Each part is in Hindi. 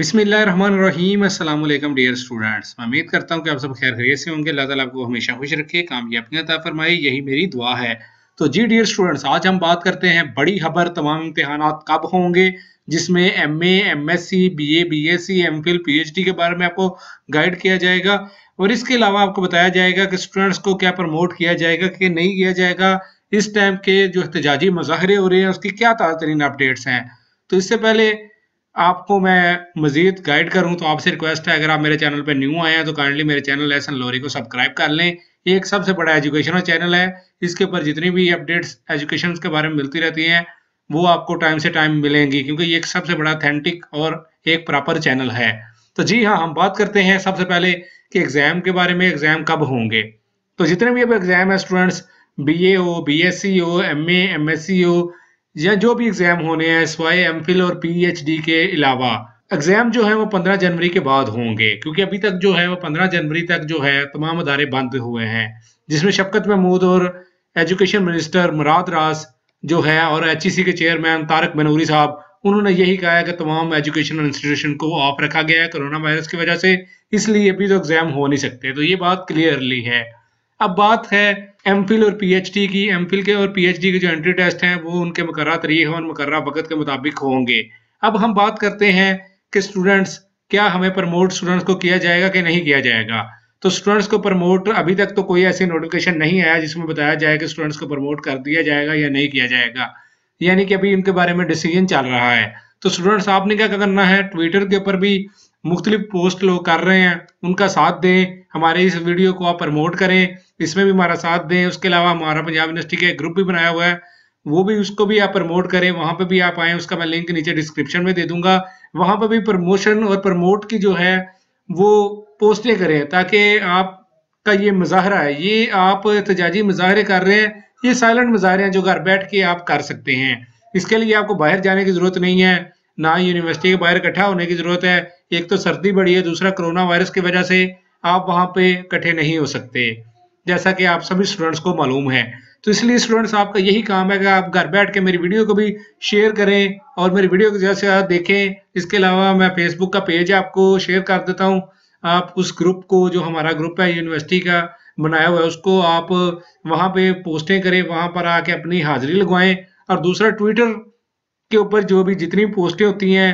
अस्सलाम अल्लाम डियर स्टूडेंट्स मैं उम्मीद करता हूँ कि आप सब खैर खैरियत से होंगे अल्लाह ताला आपको हमेशा खुश रखे कामयाबियाँ अता फरमाए यही मेरी दुआ है तो जी डियर स्टूडेंट्स आज हम बात करते हैं बड़ी खबर तमाम इम्तहान कब होंगे जिसमें M A M S C B A B S C M phil P H D के बारे में आपको गाइड किया जाएगा और इसके अलावा आपको बताया जाएगा कि स्टूडेंट्स को क्या प्रमोट किया जाएगा कि नहीं किया जाएगा इस टाइम के जो एहतजाजी मुजाहरे हो रहे हैं उसकी क्या ताज़ा तरीन अपडेट्स हैं तो इससे पहले आपको मैं मज़ीद गाइड करूं तो आपसे रिक्वेस्ट है अगर आप मेरे चैनल पर न्यू आए हैं तो काइंडली मेरे चैनल लेसन लोरी को सब्सक्राइब कर लें ये एक सबसे बड़ा एजुकेशनल चैनल है इसके ऊपर जितनी भी अपडेट्स एजुकेशन के बारे में मिलती रहती हैं वो आपको टाइम से टाइम मिलेंगी क्योंकि ये एक सबसे बड़ा अथेंटिक और एक प्रॉपर चैनल है तो जी हाँ हम बात करते हैं सबसे पहले कि एग्ज़ाम के बारे में एग्ज़ाम कब होंगे तो जितने भी अब एग्ज़ाम है स्टूडेंट्स बी ए हो बी एस सी हो M A M S C हो या जो भी एग्ज़ाम होने हैं एस वाई एम फिल और डी के अलावा एग्ज़ाम जो है वो पंद्रह जनवरी के बाद होंगे क्योंकि अभी तक जो है वो पंद्रह जनवरी तक जो है तमाम अदारे बंद हुए हैं जिसमें शफकत महमूद और एजुकेशन मिनिस्टर मुराद रास जो है और एच e के चेयरमैन तारक मनूरी साहब उन्होंने यही कहा है कि तमाम एजुकेशनल इंस्टीट्यूशन को ऑफ रखा गया है कोरोना वायरस की वजह से इसलिए अभी तो एग्ज़ाम हो नहीं सकते तो ये बात क्लियरली है अब बात है एम और पी की एम के और पी के जो एंट्री टेस्ट हैं वो उनके मुकर्रा तरीक़ और मुकर्रा वक़्त के मुताबिक होंगे अब हम बात करते हैं कि स्टूडेंट्स क्या हमें प्रमोट स्टूडेंट्स को किया जाएगा कि नहीं किया जाएगा तो स्टूडेंट्स को प्रमोट अभी तक तो कोई ऐसी नोटिफिकेशन नहीं आया जिसमें बताया जाए कि स्टूडेंट्स को प्रमोट कर दिया जाएगा या नहीं किया जाएगा यानी कि अभी इनके बारे में डिसीजन चल रहा है तो स्टूडेंट्स आपने क्या करना है ट्विटर के ऊपर भी मुख्तलिफ पोस्ट लोग कर रहे हैं उनका साथ दें हमारे इस वीडियो को आप प्रमोट करें इसमें भी हमारा साथ दें उसके अलावा हमारा पंजाब यूनिवर्सिटी का एक ग्रुप भी बनाया हुआ है वो भी उसको भी आप प्रमोट करें वहाँ पर भी आप आए उसका मैं लिंक नीचे डिस्क्रिप्शन में दे दूंगा वहाँ पर भी प्रमोशन और प्रमोट की जो है वो पोस्टें करें ताकि आप का ये मुजाहरा है ये आप एहतजाजी मुजाहरे कर रहे हैं ये साइलेंट मुजाहरे हैं जो घर बैठ के आप कर सकते हैं इसके लिए आपको बाहर जाने की ज़रूरत नहीं है ना यूनिवर्सिटी के बाहर इकट्ठा होने की ज़रूरत है एक तो सर्दी बढ़ी है दूसरा कोरोना वायरस की वजह से आप वहां पे इकट्ठे नहीं हो सकते जैसा कि आप सभी स्टूडेंट्स को मालूम है तो इसलिए स्टूडेंट्स आपका यही काम है कि आप घर बैठ के मेरी वीडियो को भी शेयर करें और मेरी वीडियो को ज़्यादा से ज़्यादा देखें इसके अलावा मैं फेसबुक का पेज आपको शेयर कर देता हूँ आप उस ग्रुप को जो हमारा ग्रुप है यूनिवर्सिटी का बनाया हुआ है उसको आप वहाँ पे पोस्टें करें वहां पर आके अपनी हाजिरी लगवाएं और दूसरा ट्विटर के ऊपर जो भी जितनी पोस्टें होती हैं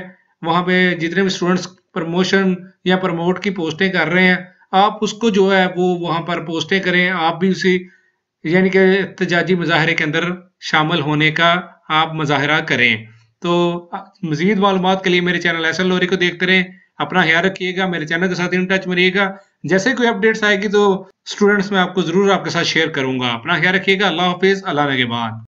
वहाँ पे जितने भी स्टूडेंट्स प्रमोशन या प्रमोट की पोस्टें कर रहे हैं आप उसको जो है वो वहाँ पर पोस्टें करें आप भी उसी यानी कि एहतजाजी मुजाहरे के अंदर शामिल होने का आप मुजाहरा करें तो मज़ीद मालूम के लिए मेरे चैनल एस एल लोरी को देखते रहें अपना ख्याल रखिएगा मेरे चैनल के साथ इन टच में रहिएगा जैसे कोई अपडेट्स आएगी तो स्टूडेंट्स मैं आपको ज़रूर आपके साथ शेयर करूंगा अपना ख्याल रखिएगा अल्लाह हाफिज़ अल्लाह के बाद